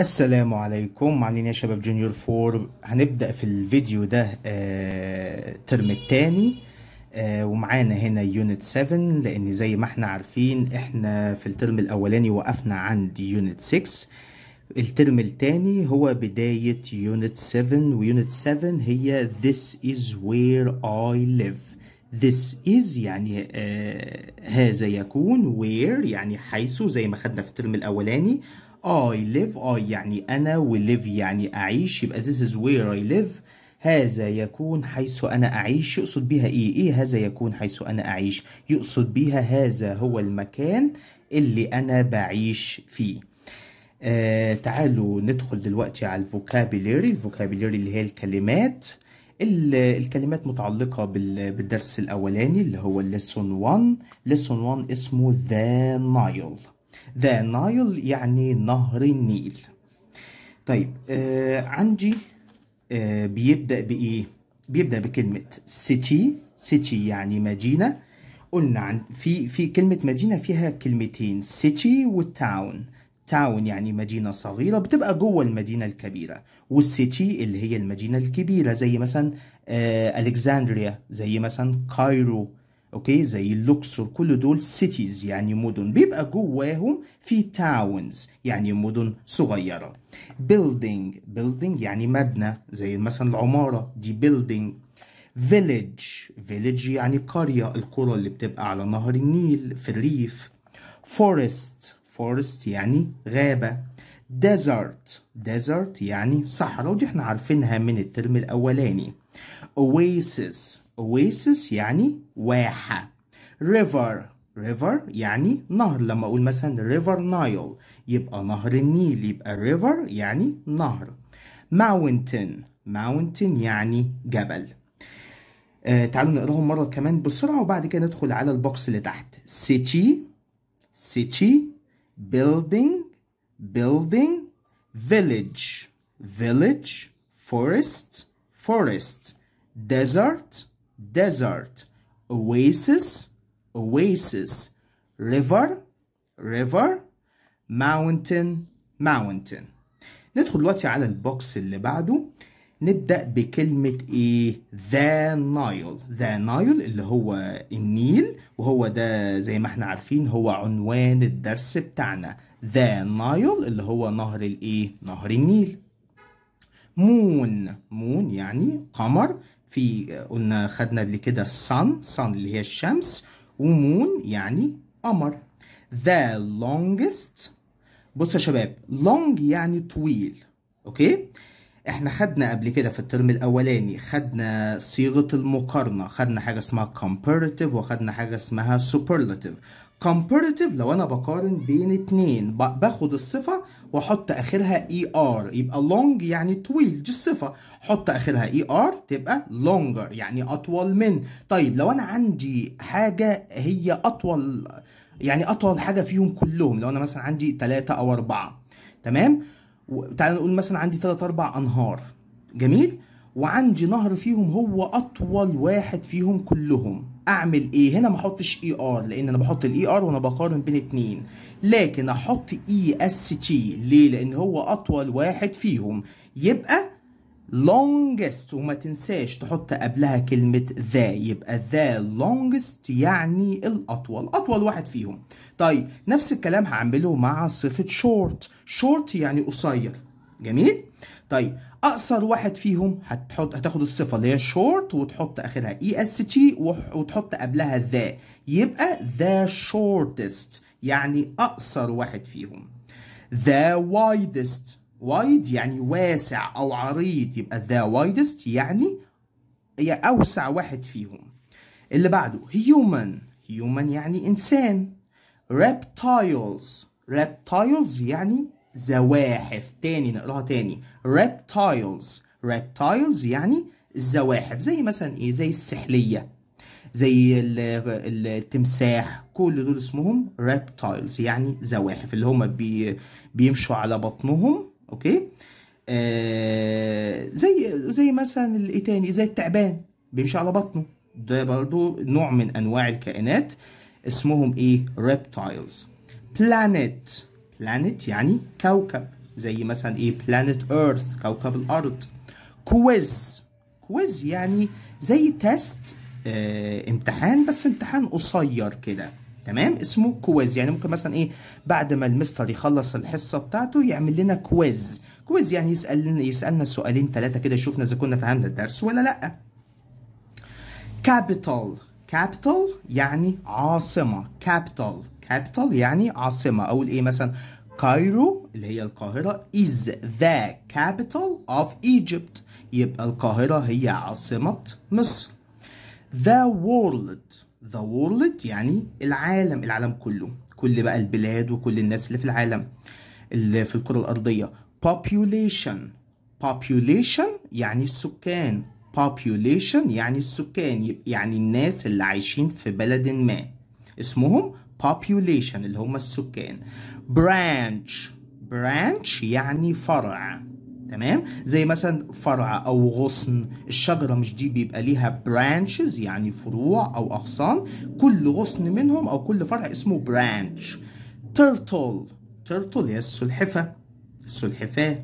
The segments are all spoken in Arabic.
السلام عليكم معلين يا شباب جونيور فور هنبدأ في الفيديو ده الترم آه، ترم التاني آه ومعانا هنا يونت 7 لان زي ما احنا عارفين احنا في الترم الاولاني وقفنا عند يونت 6 الترم التاني هو بداية يونت 7 ويونت 7 هي this is where I live this is يعني آه هذا يكون where يعني حيث زي ما خدنا في الترم الاولاني آه، I live I آه، يعني أنا و live يعني أعيش يبقى this is where I live هذا يكون حيث أنا أعيش يقصد بها إيه؟ إيه هذا يكون حيث أنا أعيش؟ يقصد بها هذا هو المكان اللي أنا بعيش فيه آه تعالوا ندخل دلوقتي على الفوكابيلاري الفوكابيلاري اللي هي الكلمات الكلمات متعلقة بالدرس الأولاني اللي هو lesson 1 lesson 1 اسمه the Nile ذا نايل يعني نهر النيل طيب آه عندي آه بيبدأ بإيه؟ بيبدأ بكلمة سيتي سيتي يعني مدينة قلنا عن في في كلمة مدينة فيها كلمتين سيتي والتاون تاون يعني مدينة صغيرة بتبقى جوه المدينة الكبيرة والسيتي اللي هي المدينة الكبيرة زي مثلا آه ألكساندريا زي مثلا كايرو اوكي زي اللوكسور كل دول سيتيز يعني مدن بيبقى جواهم في تاونز يعني مدن صغيره building building يعني مبنى زي مثلا العماره دي building فيليج فيليج يعني قرية القرى اللي بتبقى على نهر النيل في الريف فورست فورست يعني غابة ديزرت ديزرت يعني صحراء ودي احنا عارفينها من الترم الأولاني اويسس oasis يعني واحة river river يعني نهر لما أقول مثلا river Nile يبقى نهر النيل يبقى river يعني نهر mountain mountain يعني جبل آه تعالوا نقراهم مرة كمان بسرعة وبعد كده ندخل على البوكس اللي تحت city city building building village village forest forest desert desert oasis oasis river river mountain mountain ندخل دلوقتي على البوكس اللي بعده نبدأ بكلمة ايه ذا نايل ذا نايل اللي هو النيل وهو ده زي ما احنا عارفين هو عنوان الدرس بتاعنا ذا نايل اللي هو نهر الايه نهر النيل مون مون يعني قمر في قلنا خدنا قبل كده sun sun اللي هي الشمس ومون يعني قمر the longest بصوا يا شباب long يعني طويل اوكي احنا خدنا قبل كده في الترم الاولاني خدنا صيغه المقارنه خدنا حاجه اسمها comparative وخدنا حاجه اسمها superlative comparative لو انا بقارن بين اتنين باخد الصفه واحط اخرها اي e ار يبقى لونج يعني طويل دي الصفه حط اخرها اي e ار تبقى لونجر يعني اطول من طيب لو انا عندي حاجه هي اطول يعني اطول حاجه فيهم كلهم لو انا مثلا عندي 3 او 4 تمام تعال نقول مثلا عندي 3 4 انهار جميل وعندي نهر فيهم هو اطول واحد فيهم كلهم اعمل ايه هنا ما احطش اي e ار لان انا بحط الاي ار e وانا بقارن بين اتنين لكن احط اي اس تي ليه لان هو اطول واحد فيهم يبقى longest وما تنساش تحط قبلها كلمة ذا يبقى ذا longest يعني الأطول أطول واحد فيهم طيب نفس الكلام هعمله مع صفة short short يعني قصير جميل طيب اقصر واحد فيهم هتحط هتاخد الصفه اللي هي شورت وتحط اخرها اي اس تي وتحط قبلها ذا يبقى ذا شورتست يعني اقصر واحد فيهم ذا وايدست وايد يعني واسع او عريض يبقى ذا وايدست يعني هي اوسع واحد فيهم اللي بعده هيومن هيومن يعني انسان reptiles reptiles يعني زواحف تاني نقراها تاني reptiles reptiles يعني الزواحف زي مثلا ايه زي السحلية زي التمساح كل دول اسمهم reptiles يعني زواحف اللي هما بي بيمشوا على بطنهم اوكي آه زي زي مثلا ايه تاني زي التعبان بيمشي على بطنه ده برضو نوع من انواع الكائنات اسمهم ايه reptiles planet planet يعني كوكب زي مثلا ايه planet earth كوكب الارض كويز كويز يعني زي تيست اه امتحان بس امتحان قصير كده تمام اسمه كويز يعني ممكن مثلا ايه بعد ما المستر يخلص الحصه بتاعته يعمل لنا كويز كويز يعني يسال يسالنا سؤالين ثلاثه كده يشوفنا اذا كنا فهمنا الدرس ولا لا كابيتال كابيتال يعني عاصمه كابيتال capital يعني عاصمة أو إيه مثلا كايرو اللي هي القاهرة is the capital of Egypt يبقى القاهرة هي عاصمة مصر the world the world يعني العالم العالم كله كل بقى البلاد وكل الناس اللي في العالم اللي في الكرة الأرضية population population يعني السكان population يعني السكان يعني الناس اللي عايشين في بلد ما اسمهم population اللي هم السكان branch branch يعني فرع تمام زي مثلا فرع او غصن الشجره مش دي بيبقى ليها برانشز يعني فروع او اغصان كل غصن منهم او كل فرع اسمه برانش تيرتل تيرتل هي السلحفه السلحفاه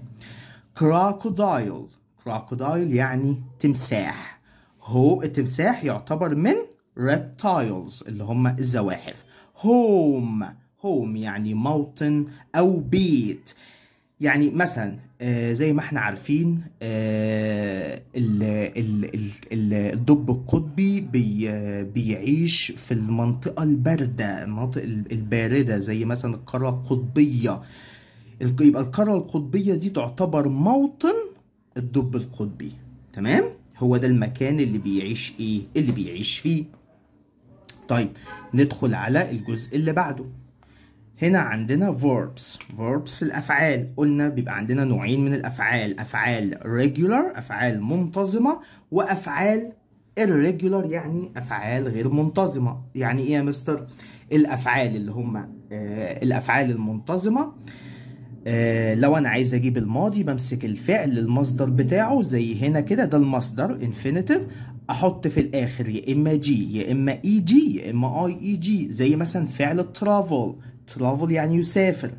كراكودايل كراكودايل يعني تمساح هو التمساح يعتبر من reptiles اللي هم الزواحف هوم هوم يعني موطن أو بيت يعني مثلا آه، زي ما احنا عارفين آه، الدب القطبي آه، بيعيش في المنطقة الباردة المناطق الباردة زي مثلا القارة القطبية يبقى القارة القطبية دي تعتبر موطن الدب القطبي تمام هو ده المكان اللي بيعيش ايه اللي بيعيش فيه طيب ندخل على الجزء اللي بعده هنا عندنا verbs verbs الافعال قلنا بيبقى عندنا نوعين من الافعال افعال regular افعال منتظمه وافعال irregular يعني افعال غير منتظمه يعني ايه يا مستر الافعال اللي هم آه الافعال المنتظمه آه لو انا عايز اجيب الماضي بمسك الفعل المصدر بتاعه زي هنا كده ده المصدر infinitive احط في الاخر يا اما جي يا اما اي e جي يا اما اي اي جي زي مثلا فعل ترافل ترافل يعني يسافر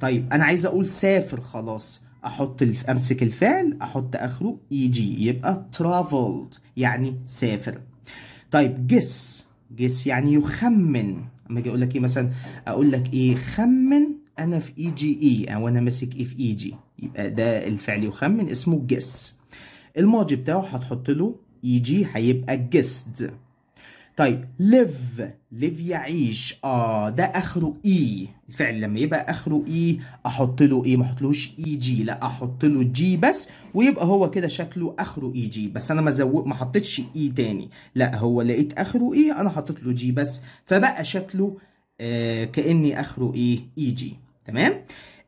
طيب انا عايز اقول سافر خلاص احط الف... امسك الفعل احط اخره اي e جي يبقى ترافلد يعني سافر طيب جس جس يعني يخمن اما اجي اقول لك ايه مثلا اقول لك ايه خمن انا في اي جي اي او انا ماسك ايه في اي e جي يبقى ده الفعل يخمن اسمه جس الماضي بتاعه هتحط له اي جي هيبقى جست طيب ليف ليف يعيش اه ده اخره اي e. الفعل لما يبقى اخره اي e، احط له ايه ما احطلوش اي جي لا احط له جي بس ويبقى هو كده شكله اخره اي e جي بس انا ما زوق ما حطيتش اي تاني لا هو لقيت اخره اي انا حطيت له جي بس فبقى شكله آه كاني اخره ايه اي جي تمام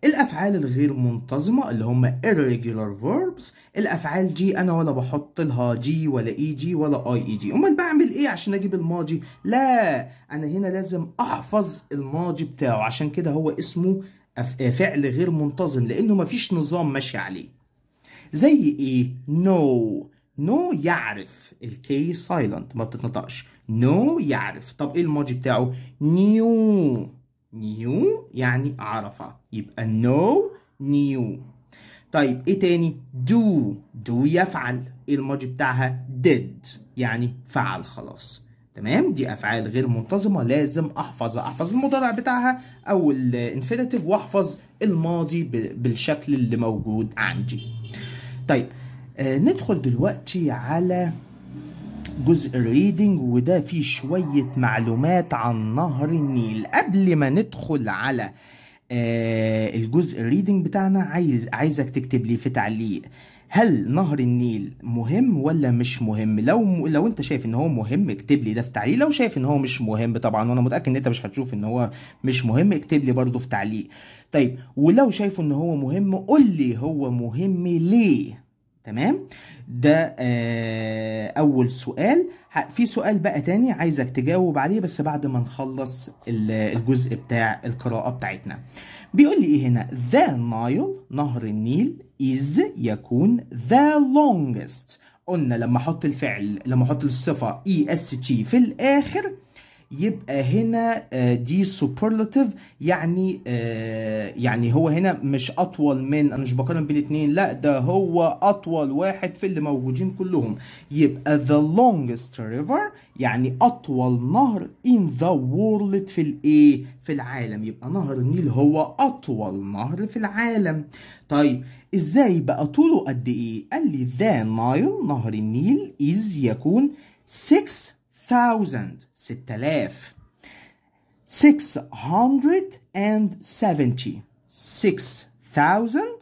الافعال الغير منتظمه اللي هم irregular verbs الافعال جي انا ولا بحط لها جي ولا اي e جي ولا اي اي جي امال بعمل ايه عشان اجيب الماضي لا انا هنا لازم احفظ الماضي بتاعه عشان كده هو اسمه فعل غير منتظم لانه مفيش نظام ماشي عليه زي ايه no نو no يعرف الكي سايلنت ما بتتنطقش نو no يعرف طب ايه الماضي بتاعه نيو نيو يعني عرفة يبقى نو نيو طيب ايه تاني دو دو يفعل الماضي بتاعها ديد يعني فعل خلاص تمام دي افعال غير منتظمه لازم احفظها احفظ المضارع بتاعها او الانفينيتيف واحفظ الماضي بالشكل اللي موجود عندي طيب آه ندخل دلوقتي على جزء ريدنج وده فيه شوية معلومات عن نهر النيل قبل ما ندخل على آه الجزء الريدنج بتاعنا عايز عايزك تكتب لي في تعليق هل نهر النيل مهم ولا مش مهم لو لو انت شايف ان هو مهم اكتب لي ده في تعليق لو شايف ان هو مش مهم طبعا وانا متاكد ان انت مش هتشوف ان هو مش مهم اكتب لي برضه في تعليق طيب ولو شايف ان هو مهم قول لي هو مهم ليه تمام ده آه اول سؤال في سؤال بقى تاني عايزك تجاوب عليه بس بعد ما نخلص الجزء بتاع القراءة بتاعتنا بيقول لي ايه هنا the Nile نهر النيل is يكون the longest قلنا لما احط الفعل لما احط الصفة t e في الاخر يبقى هنا آه، دي سوبرلاتيف يعني آه، يعني هو هنا مش اطول من انا مش بقارن بين الاثنين لا ده هو اطول واحد في اللي موجودين كلهم يبقى the longest river يعني اطول نهر in the world في الايه في العالم يبقى نهر النيل هو اطول نهر في العالم طيب ازاي بقى طوله قد ايه قال لي ذا نايل نهر النيل از يكون 6 thousand آلاف six hundred and seventy six thousand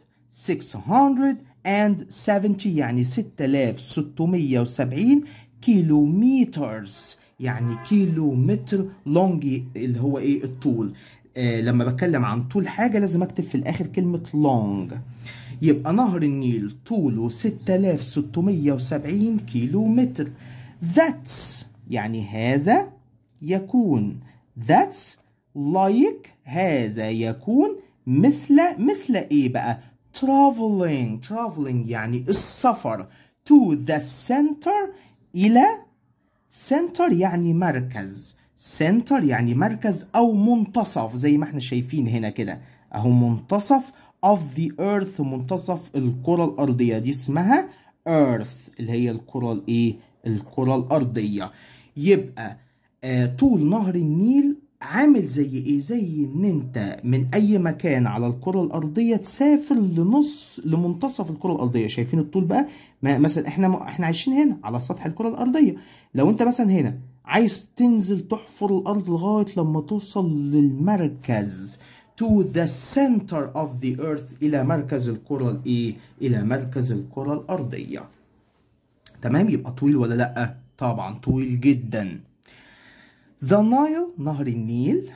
six hundred and seventy يعني ستة آلاف ستمية وسبعين كيلومترز يعني كيلو متر لونج اللي هو ايه الطول آه لما بتكلم عن طول حاجة لازم اكتب في الاخر كلمة لونج يبقى نهر النيل طوله 6670 كيلو متر that's يعني هذا يكون that's like هذا يكون مثل مثل ايه بقى traveling traveling يعني السفر to the center إلى center يعني مركز center يعني مركز أو منتصف زي ما احنا شايفين هنا كده أهو منتصف of the earth منتصف الكرة الأرضية دي اسمها earth اللي هي الكرة الإيه الكرة الأرضية يبقى آه، طول نهر النيل عامل زي ايه زي ان انت من اي مكان على الكره الارضيه تسافر لنص لمنتصف الكره الارضيه شايفين الطول بقى مثلا احنا احنا عايشين هنا على سطح الكره الارضيه لو انت مثلا هنا عايز تنزل تحفر الارض لغايه لما توصل للمركز to the center of the earth الى مركز الكره الايه الى مركز الكره الارضيه تمام يبقى طويل ولا لا طبعا طويل جدا ذا نايل نهر النيل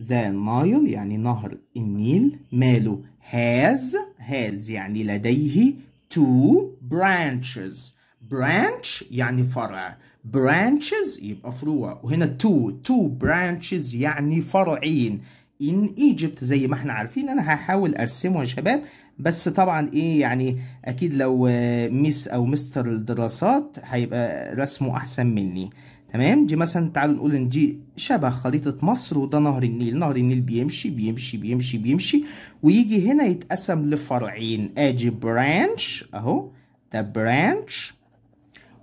ذا نايل يعني نهر النيل ماله has has يعني لديه two branches branch يعني فرع branches يبقى فروع وهنا two two branches يعني فرعين in Egypt زي ما احنا عارفين انا هحاول ارسمه يا شباب بس طبعا ايه يعني اكيد لو ميس او مستر الدراسات هيبقى رسمه احسن مني تمام دي مثلا تعالوا نقول ان دي شبه خريطة مصر وده نهر النيل نهر النيل بيمشي بيمشي بيمشي بيمشي ويجي هنا يتقسم لفرعين ادي برانش اهو ده برانش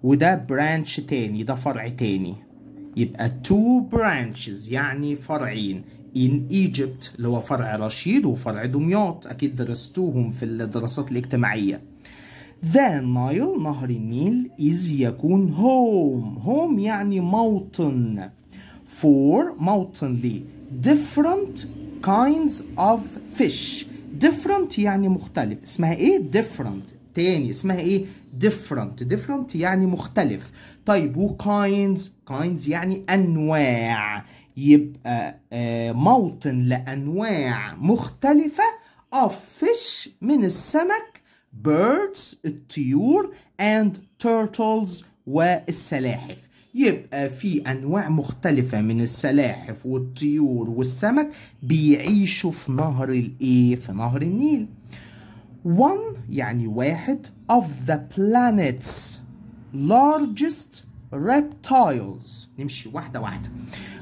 وده برانش تاني ده فرع تاني يبقى تو برانشز يعني فرعين in Egypt اللي هو فرع رشيد وفرع دمياط أكيد درستوهم في الدراسات الاجتماعية The Nile نهر النيل is يكون home home يعني موطن for موطن ل different kinds of fish different يعني مختلف اسمها ايه different تاني اسمها ايه different different يعني مختلف طيب و kinds kinds يعني انواع يبقى آه، موطن لأنواع مختلفة of fish من السمك birds الطيور and turtles والسلاحف يبقى في أنواع مختلفة من السلاحف والطيور والسمك بيعيشوا في نهر الإيه؟ في نهر النيل one يعني واحد of the planet's largest reptiles نمشي واحدة واحدة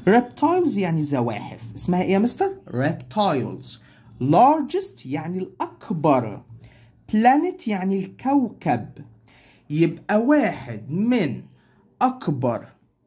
reptiles يعني زواحف اسمها ايه يا مستر reptiles largest يعني الاكبر planet يعني الكوكب يبقى واحد من اكبر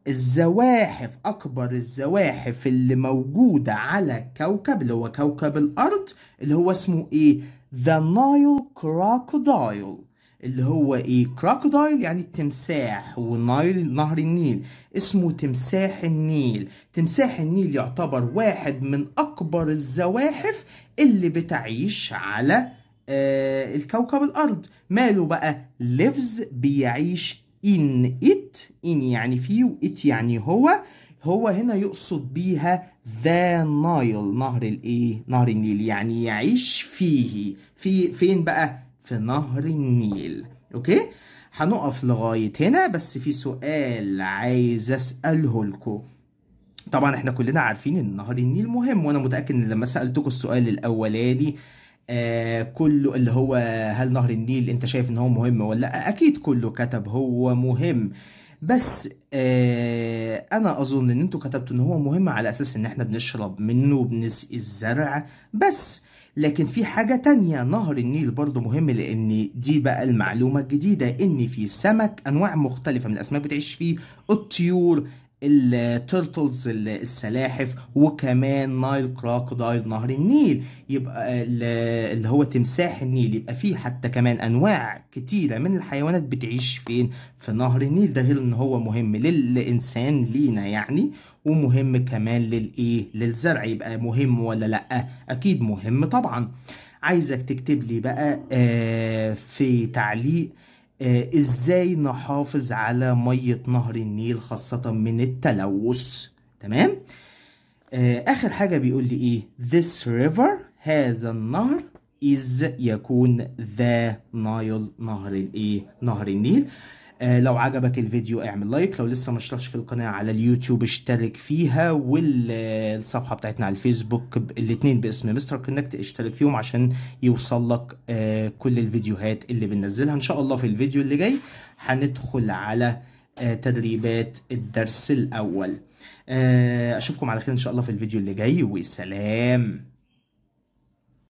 الزواحف اكبر الزواحف اللي موجوده على كوكب اللي هو كوكب الارض اللي هو اسمه ايه ذا نايل كروكودايل اللي هو ايه كروكودايل يعني التمساح ونايل نهر النيل اسمه تمساح النيل تمساح النيل يعتبر واحد من اكبر الزواحف اللي بتعيش على آه الكوكب الارض ماله بقى ليفز بيعيش ان ات ان يعني فيه وات يعني هو هو هنا يقصد بيها ذا نايل نهر الايه نهر النيل يعني يعيش فيه في فين بقى في نهر النيل اوكي هنقف لغايه هنا بس في سؤال عايز اساله لكم طبعا احنا كلنا عارفين ان نهر النيل مهم وانا متاكد ان لما سالتكم السؤال الاولاني آه كله اللي هو هل نهر النيل انت شايف ان هو مهم ولا لا اكيد كله كتب هو مهم بس آه انا اظن ان انتوا كتبتوا ان هو مهم على اساس ان احنا بنشرب منه وبنسقي الزرع بس لكن في حاجة تانية نهر النيل برضو مهم لأن دي بقى المعلومة الجديدة إن في سمك أنواع مختلفة من الأسماك بتعيش فيه الطيور التيرتلز السلاحف وكمان نايل كراكودايل نهر النيل يبقى اللي هو تمساح النيل يبقى فيه حتى كمان انواع كتيره من الحيوانات بتعيش فين في نهر النيل ده غير ان هو مهم للانسان لينا يعني ومهم كمان للايه للزرع يبقى مهم ولا لا اكيد مهم طبعا عايزك تكتب لي بقى آه، في تعليق آه، ازاي نحافظ على ميه نهر النيل خاصه من التلوث تمام آه، اخر حاجه بيقول لي ايه this river هذا النهر is يكون the نايل نهر الايه نهر النيل آه، لو عجبك الفيديو اعمل لايك لو لسه ما اشتركش في القناه على اليوتيوب اشترك فيها والصفحه بتاعتنا على الفيسبوك الاثنين باسم مستر كونكت اشترك فيهم عشان يوصل لك آه، كل الفيديوهات اللي بننزلها ان شاء الله في الفيديو اللي جاي هندخل على آه، تدريبات الدرس الاول اشوفكم على خير ان شاء الله في الفيديو اللي جاي وسلام